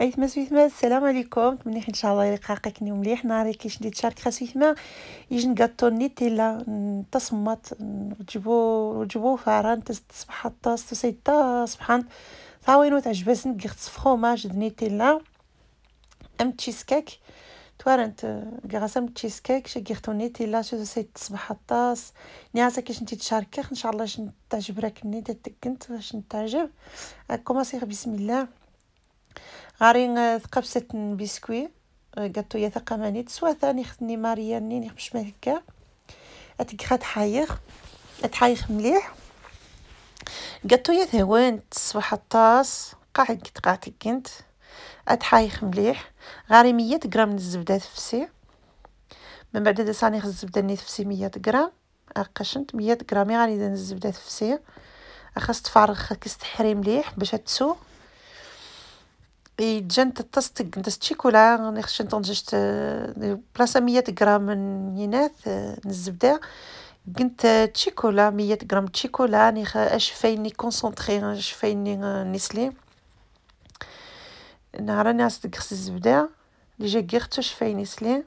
ايتمات سويتما السلام عليكم نتمنى ان شاء الله يلقاك ني مليح كي شديت شارك خاص ويتما يجن كاطو نيتيلا تصمت وجبو وجبو فاران تصبح الطاس الطاس سبحان ثاوينو تعجبسن كيخت فخوماج نيتيلا ام تشيز كيك توارنت ام تشيز كيك شي كيختو نيتيلا شي سيت تصبح الطاس نياسا كيش نتي تشاركي ان شاء الله شن راك ني تكنت باش نتعجب كوماسي بسم الله غاري ثقبسة بسكوي آه، يا ثقماني تسوى ثاني خدني ماريا نين يخبش هكا اتقخا تحايخ اتحايخ مليح يا ثوان تصبح الطاس قاعد قاعدك كنت اتحايخ مليح غاري مية غرام الزبدة تفسي من بعد هذا خذ الزبدة ني تفسي مية غرام اقشنت مية غرامي غاني الزبدة تفسي أخذت فارغ كيس تحري مليح باش تسوق جنت التصق قندس تشيكولا نخشن طنجشت بلاصة مية غرام من يناث الزبدة قنت تشيكولا مية غرام تشيكولا نخ أشفيني كونسونطخي أشفيني نسلي نهار ناس تقرس الزبدة لي جا قيرت أشفيني نسلي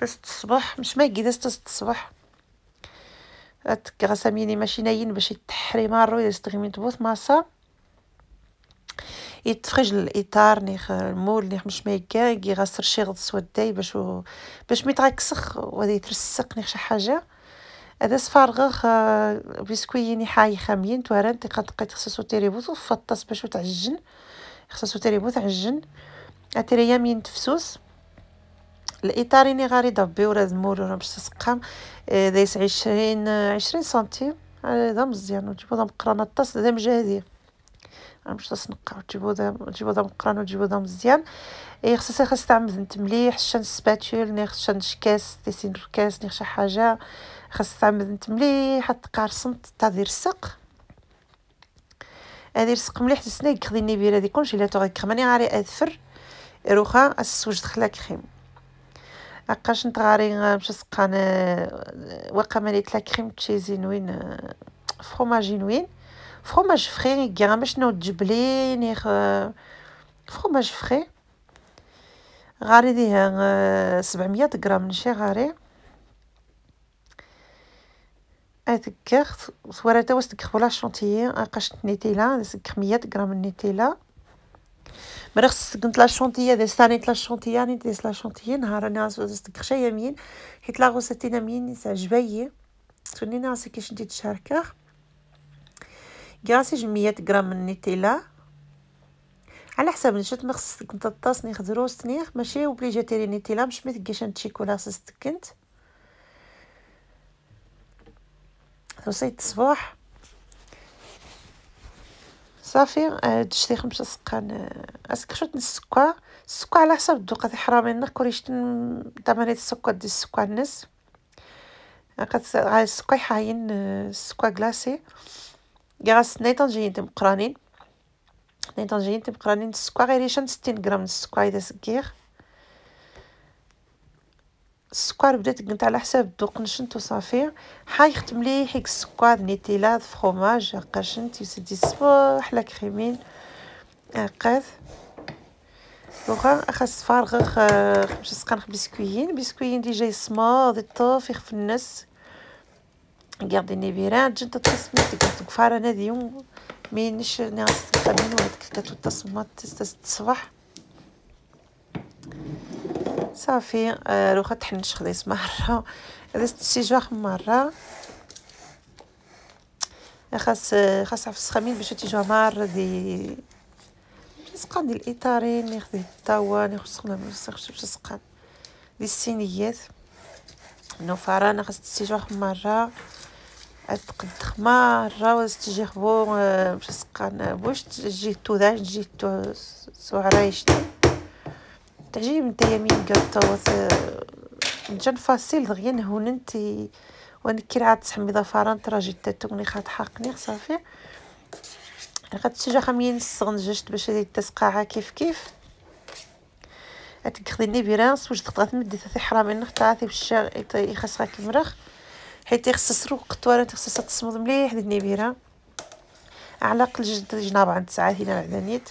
تاس الصباح مش ما قيداس تاس الصباح تقرس ميني ماشي ناين باش يتحري مارو يستغمي تبوث ماسا يتفرج الاطار نيخ المول نيخ مش ميكا يغسر شي غد سوداي باش و... باش و وهذا يترسق نيخ شي حاجه هذا سفارغخ آه، بسكوييني حاي خاميين توارن تيقا تقيت خصو و وفطس باش تعجن خصو تيريبوس تعجن اتري مين تفسوس الاطاريني غاري ضبي ورا المول ورا باش تسقام دايس آه، عشرين آه، عشرين سنتيم هذا مزيان وتجيبو ضم قرانة الطاس هذا جاهزين باش تنقعو تجيبو دام تجيبو دام قران وتجيبو دام مزيان اي خصك تستعمل تعمل مليح شان سباتول ني خصها كاس تيسين الكاس ني شي حاجه خاص تعمل التمليح تقارصم تا دير السق هادي رسق مليح تسني خديني بيرا دي كونجيلاتور كرماني غاري اذفر روخا السوج دخلها كريم اقاش نتغاري غاري مشى سقان واقا مليت لا كريم تشيزين وين فروماجي وين فخوماج فخي كاع شنو نو لي نيخ فخوماج فخي غاري ديها سبعمية غرام نشي غاري اتكخت سوارتا وستكخ ولا شونتيي اقاش نيتيلا سكخ مية غرام نيتيلا مرا خصك نتلا شونتية دي ستاني تلا شونتية ني دي سلا شونتية نهار انا سدك شايا يمين حيت لا غوساتينا مين تعجبايي توني ناسي كيش ندي تشاركه كراسيج 100 غرام من النيتيلا على حسب نشات مخصصتك خصك نتا الطاسني خضرو سنيخ ماشي وبليجا نيتيلا مش ما انت شيكولا سكنت توصيت الصباح صافي آه، دشتي خمسة سقان اسك آه، نص السكر السكر على حسب الدوقة هذه حرامي كوري شتن تمانية السكر دي السكر نص آه، قد السكر حاين السكر كلاسي كي غسني طنجيين تم قرانين حني طنجيين تم غير يشان ستين غرام السكر إذا سكير السكر بدات قنت على حساب الذوق نشنت وصافي حايخت مليح هيك السكر نيتيلا فخوماج قرشنت يسدي سبو حلا كريمين قاذ دوكا خاص فارغ آه، خمسة سقان بسكويين بسكويين ديجا جاي صماض يطاف يخف الناس garder نبيران بيران جدا تصميت قلت قفارة نادي يوم ما ينش ناس تخمين وهذيك تصمت تستست تصبح صافي آه، روخة تحنش خلاص مرة هذا جواخ مرة خاص خاص عفس السخمين باش تيجو مار دي سقان ديال الاطارين ناخذ خديت ناخذ سخنا خصنا ما نستخدمش سقان دي الصينيات نوفارا انا خاص واحد مره عتقد خمار راوز تجي خبو باش آه، سقان آه، بوش تجي توذاج تجي تو سوعرايش تعجبني نتا يمين قطة جان فاسيل دغيا نهوننتي وانا كير عاد تحميضة فرانت راجي تا تغني خاط حقني صافي غتشجع خمين السغن جشت باش هادي تسقعها كيف كيف غتخدي ني بيرانس واش دقات تمدي تاثي حرامي نختاثي بشار بالشاغ يخسرك حيت يخص روق قطوره تخصص تصمد مليح هاد النبيره على الاقل جد جناب عند هنا الى نيت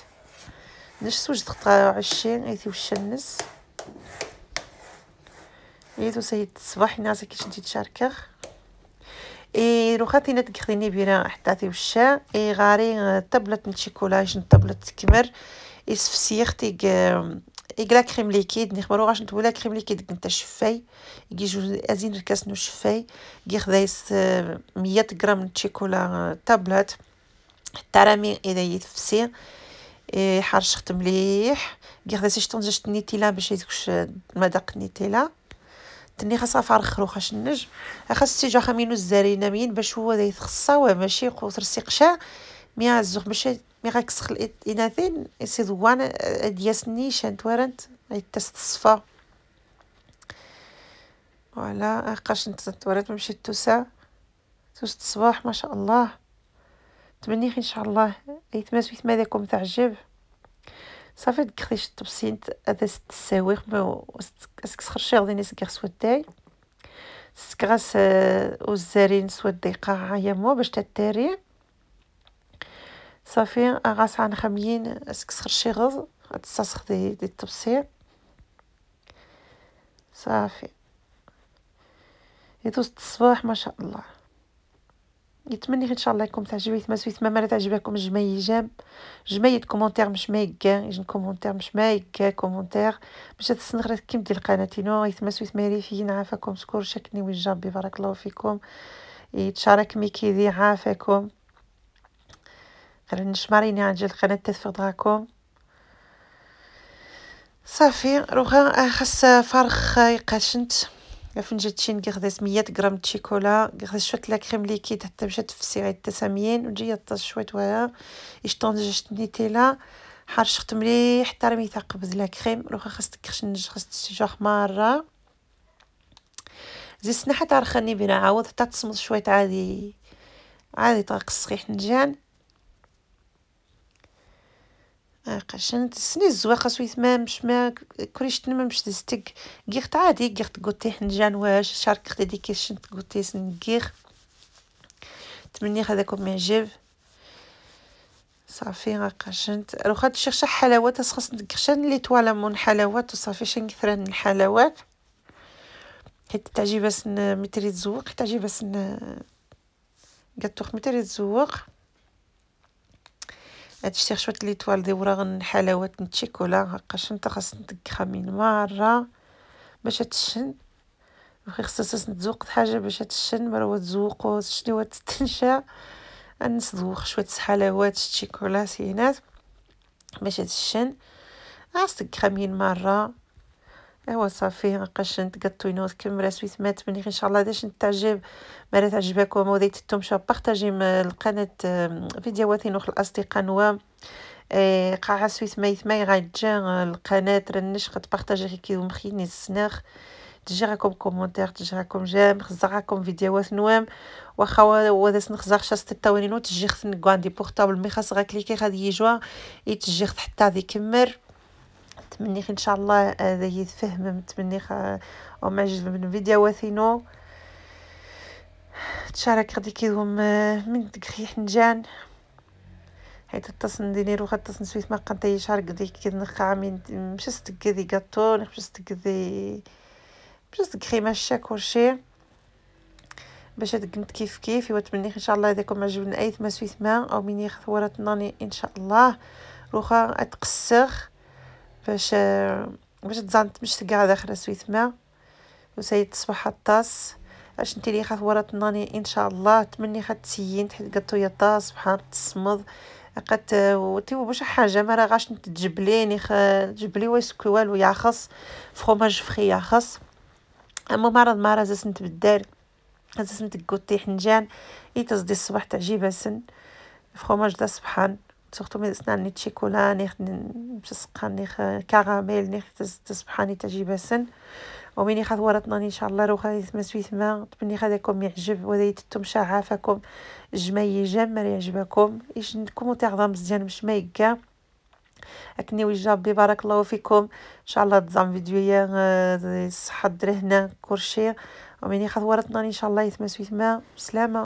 نشس وجد خطا عشين ايتي وشنس ايتو سيد الصباح ناسا كيش نتي تشاركخ اي روخاتي نتخديني بيرا حتاتي وشا اي غاري آه، طبلة نشيكولاج طبلة كمر يسفسيختي إيكلا كريم ليكيد نخبرو غاش نتولا كريم ليكيد نتا شفاي كي جوج ازين الكاس نو شفاي يجي خدايس آه، مية غرام تشيكولا تابلات حتى رامي اذا يتفسي يحرش خت مليح كي خدايس شطون جاش النيتيلا باش يدكش آه، مذاق نيتيلا تني خاصها فرخ خاش النج خاص تيجا خمينو الزارينا مين باش هو دايت خصاوه ماشي قوس رسيق شاع مي باش مي غتكسخ الاناثين سي دوان آه، دياس نيشان توارنت غيتاس تصفى فوالا قاش نتورات نمشي توسا توس الصباح ما شاء الله تمنيخ ان شاء الله يتماس ويتما ذاكم تاع الجب صافي دكخيش الطبسين هذا ست السوايق ما اسكسخر شي غادي نسكر سوا الداي سكراس آه، وزارين سوا الدقيقه عيا مو باش تتاري صافي غاس غنخميين سكسخر شي غز غتسخسخ ساسخ دي التبصير صافي يدوز الصباح ما شاء الله يتمنى ان شاء الله يكون تعجبيت ما سويت ما ما تعجبكم جماي جام جماي كومونتير مش ما يجن كومونتير مش ما يكا كومونتير باش تسنغر كيم ديال قناتي نو يتما سويت ماريفيين عافاكم شكور شكني وين جنبي بارك الله فيكم يتشارك ميكي دي عافاكم خلينا نشمريني يعني عن جل خلينا نتفق دغاكم صافي روغا آه، خاص فرخ آه، يقاشنت فنجد شين غيغديس مية غرام تشيكولا كيخدي شوية لا كريم ليكيد حتى مشات في السيغي التسامين ونجي يطاش شوية يشطون يشطونج نيتيلا حرشت مليح حتى رميتها قبل لا كريم روغا خاص تكشنج خاص تسجو حمارة زي سنحة حتى بنا عاود حتى تصمد شوية عادي عادي طاق الصغيح نجان قشنت سني الزواق سويت ما مش ما كريش تنم مش تستك جيخت عادي قيخت قوتي حنجان واش شارك خدي دي كيشن تقوتي سن سنجيخ تمني هذاكم معجب صافي قشن روخا تشيخ شيخ حلاوات خاص نتقشن لي توالا من حلاوات وصافي شنكثرن الحلاوات حيت تعجي تعجبس متري تزوق تعجي تعجبس قطوخ متري تزوق هادشي شويه ليطوال دي وراغ الحلاوات نتشيكولا هاكا نتا خاص ندكها من مره باش تشن وخي خصها تذوق حاجه باش تشن مره وتذوق وشنو تنشا نسذوق شويه الحلاوات سينات باش تشن عاستك خمين مره ايوا صافي نتقطو ينوض كم سويت مات مني ان شاء الله داش نتعجب مرات عجبكم وديتتم شو بارطاجي القناه فيديوهات نوخ الاصدقاء نوام قاعة سويت ما يتما غادجا القناة رنش قد بارطاجي كي مخيني السناخ تجي راكم كومونتير تجي راكم جام خزا راكم فيديوهات نوام واخا وداس نخزاغ شاس تتاوينين وتجي خصني كواندي بورطابل مي خاص غا كليكي غادي يجوا يتجي حتى غادي كمر منيخ ان شاء الله هذا آه، فهمت منيخ او معجب من فيديو وثينو تشارك غادي كيدوم آه، من تقخي حنجان حيت التصن دينيرو غا التصن سويت ما قنطي شهر قدي كنقع من مشا ستكدي كاطو مشا ستكدي مشا ستكري ماشا كلشي باش تقنت كيف كيف وتمنيخ ان شاء الله هذاكم عجبنا ايث ما سويت ما او يخذ ثورة ناني ان شاء الله روخا اتقسخ باش باش تزانت مش تقع داخله سويت ما وسيد تصبح الطاس اش انت لي خاف ورا طناني ان شاء الله تمني خد تسيين تحت قطو يا طاس سبحان تصمد قد وتيو بوش حاجه ما راغاش تجبليني يعني خ... تجبلي ويسكوال والو يعخص فخوماج فخي يعخص اما مرض ما رازس بالدار رازس قطي حنجان اي تصدي الصباح تعجيبه سن فخوماج دا سبحان سورتو من الاسنان ني تشيكولا ني مسسقه ني كراميل ني تسبحه تجيب تجي باسن ومني خذ ورطناني ان شاء الله روخا ما سويت ما تبني خذاكم يعجب وذيت يتتم شعافكم جماي جمر يعجبكم ايش نكون تعظم مزيان مش ما اكني وجاب بارك الله فيكم ان شاء الله تزام يا الصحه آه، درهنا كورشي وميني خذ ورطناني ان شاء الله يثما سويت ما بسلامه